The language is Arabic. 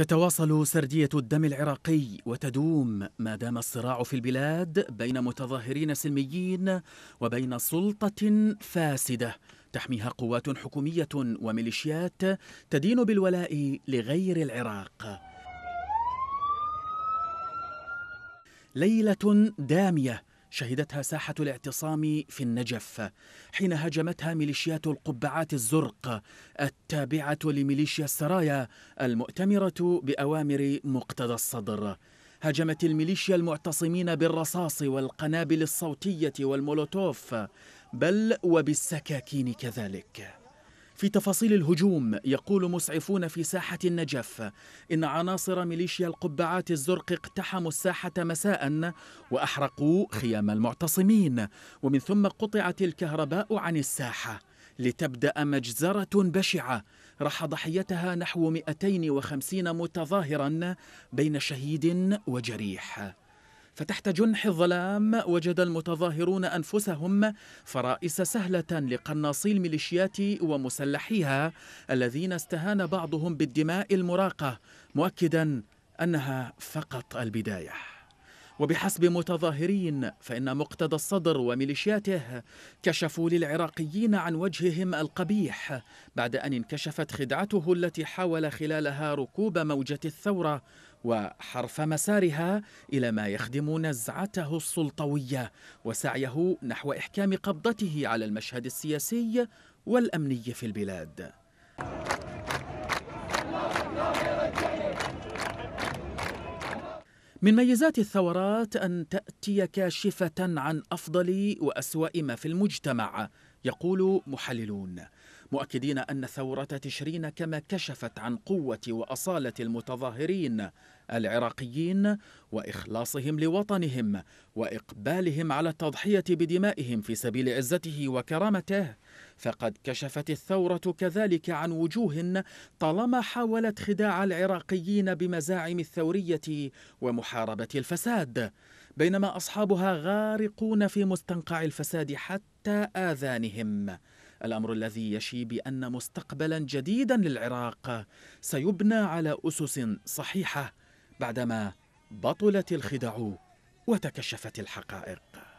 تتواصل سردية الدم العراقي وتدوم ما دام الصراع في البلاد بين متظاهرين سلميين وبين سلطة فاسدة تحميها قوات حكومية وميليشيات تدين بالولاء لغير العراق. ليلة دامية شهدتها ساحة الاعتصام في النجف حين هجمتها ميليشيات القبعات الزرق التابعة لميليشيا السرايا المؤتمرة بأوامر مقتدى الصدر هاجمت الميليشيا المعتصمين بالرصاص والقنابل الصوتية والمولوتوف بل وبالسكاكين كذلك في تفاصيل الهجوم يقول مسعفون في ساحة النجف إن عناصر ميليشيا القبعات الزرق اقتحموا الساحة مساء وأحرقوا خيام المعتصمين ومن ثم قطعت الكهرباء عن الساحة لتبدأ مجزرة بشعة راح ضحيتها نحو 250 متظاهرا بين شهيد وجريح فتحت جنح الظلام وجد المتظاهرون أنفسهم فرائس سهلة لقناصي الميليشيات ومسلحيها الذين استهان بعضهم بالدماء المراقة مؤكدا أنها فقط البداية وبحسب متظاهرين فإن مقتدى الصدر وميليشياته كشفوا للعراقيين عن وجههم القبيح بعد أن انكشفت خدعته التي حاول خلالها ركوب موجة الثورة وحرف مسارها إلى ما يخدم نزعته السلطوية وسعيه نحو إحكام قبضته على المشهد السياسي والأمني في البلاد من ميزات الثورات أن تأتي كاشفة عن أفضل وأسوأ ما في المجتمع يقول محللون مؤكدين أن ثورة تشرين كما كشفت عن قوة وأصالة المتظاهرين العراقيين واخلاصهم لوطنهم واقبالهم على التضحيه بدمائهم في سبيل عزته وكرامته فقد كشفت الثوره كذلك عن وجوه طالما حاولت خداع العراقيين بمزاعم الثوريه ومحاربه الفساد بينما اصحابها غارقون في مستنقع الفساد حتى اذانهم الامر الذي يشي بان مستقبلا جديدا للعراق سيبنى على اسس صحيحه بعدما بطلت الخدع وتكشفت الحقائق